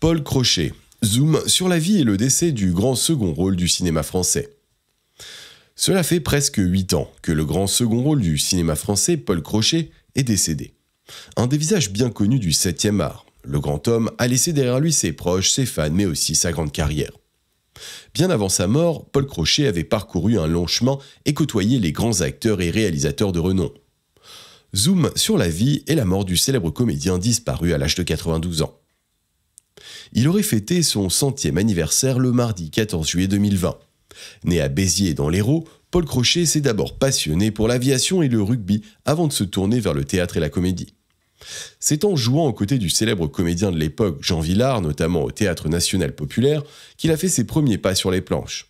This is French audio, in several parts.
Paul Crochet. Zoom sur la vie et le décès du grand second rôle du cinéma français. Cela fait presque 8 ans que le grand second rôle du cinéma français, Paul Crochet, est décédé. Un des visages bien connus du 7e art, le grand homme a laissé derrière lui ses proches, ses fans, mais aussi sa grande carrière. Bien avant sa mort, Paul Crochet avait parcouru un long chemin et côtoyé les grands acteurs et réalisateurs de renom. Zoom sur la vie et la mort du célèbre comédien disparu à l'âge de 92 ans. Il aurait fêté son centième anniversaire le mardi 14 juillet 2020. Né à Béziers dans l'Hérault, Paul Crochet s'est d'abord passionné pour l'aviation et le rugby avant de se tourner vers le théâtre et la comédie. C'est en jouant aux côtés du célèbre comédien de l'époque Jean Villard, notamment au Théâtre national populaire, qu'il a fait ses premiers pas sur les planches.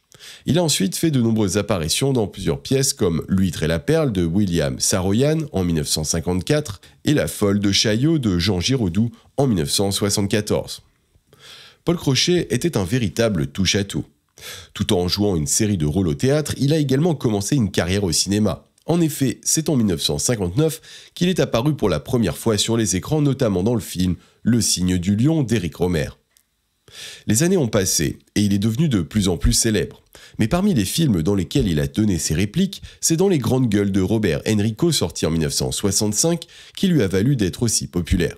Il a ensuite fait de nombreuses apparitions dans plusieurs pièces comme L'huître et la perle de William Saroyan en 1954 et La folle de Chaillot de Jean Giraudoux en 1974. Paul Crochet était un véritable touche-à-tout. Tout en jouant une série de rôles au théâtre, il a également commencé une carrière au cinéma. En effet, c'est en 1959 qu'il est apparu pour la première fois sur les écrans, notamment dans le film Le signe du lion d'Éric Romer. Les années ont passé et il est devenu de plus en plus célèbre. Mais parmi les films dans lesquels il a donné ses répliques, c'est dans Les Grandes Gueules de Robert Enrico sorti en 1965 qui lui a valu d'être aussi populaire.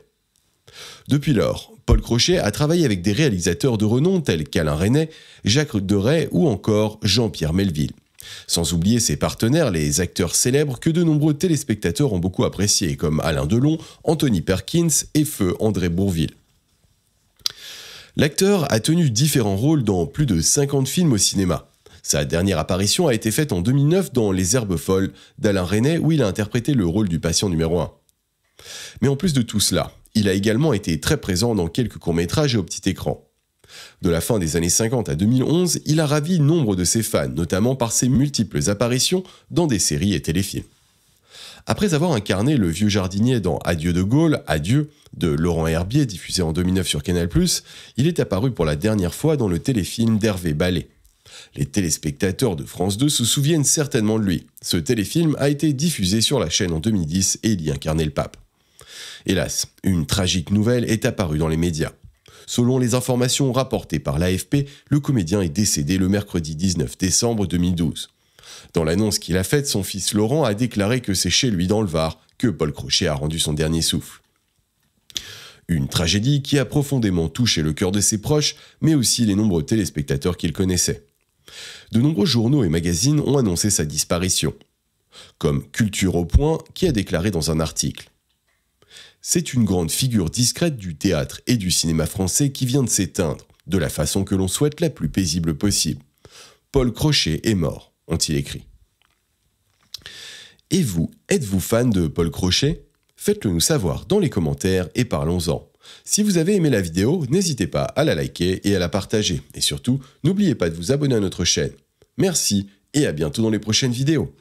Depuis lors, Paul Crochet a travaillé avec des réalisateurs de renom tels qu'Alain René, Jacques Deray ou encore Jean-Pierre Melville. Sans oublier ses partenaires, les acteurs célèbres que de nombreux téléspectateurs ont beaucoup appréciés, comme Alain Delon, Anthony Perkins et Feu André Bourville. L'acteur a tenu différents rôles dans plus de 50 films au cinéma. Sa dernière apparition a été faite en 2009 dans Les Herbes Folles d'Alain René, où il a interprété le rôle du patient numéro 1. Mais en plus de tout cela, il a également été très présent dans quelques courts-métrages et au petit écran. De la fin des années 50 à 2011, il a ravi nombre de ses fans, notamment par ses multiples apparitions dans des séries et téléfilms. Après avoir incarné le vieux jardinier dans Adieu de Gaulle, Adieu de Laurent Herbier, diffusé en 2009 sur Canal+, il est apparu pour la dernière fois dans le téléfilm d'Hervé Ballet. Les téléspectateurs de France 2 se souviennent certainement de lui. Ce téléfilm a été diffusé sur la chaîne en 2010 et il y incarnait le pape. Hélas, une tragique nouvelle est apparue dans les médias. Selon les informations rapportées par l'AFP, le comédien est décédé le mercredi 19 décembre 2012. Dans l'annonce qu'il a faite, son fils Laurent a déclaré que c'est chez lui dans le Var que Paul Crochet a rendu son dernier souffle. Une tragédie qui a profondément touché le cœur de ses proches, mais aussi les nombreux téléspectateurs qu'il connaissait. De nombreux journaux et magazines ont annoncé sa disparition, comme Culture au Point, qui a déclaré dans un article c'est une grande figure discrète du théâtre et du cinéma français qui vient de s'éteindre, de la façon que l'on souhaite la plus paisible possible. Paul Crochet est mort, ont-ils écrit. Et vous, êtes-vous fan de Paul Crochet Faites-le nous savoir dans les commentaires et parlons-en. Si vous avez aimé la vidéo, n'hésitez pas à la liker et à la partager. Et surtout, n'oubliez pas de vous abonner à notre chaîne. Merci et à bientôt dans les prochaines vidéos.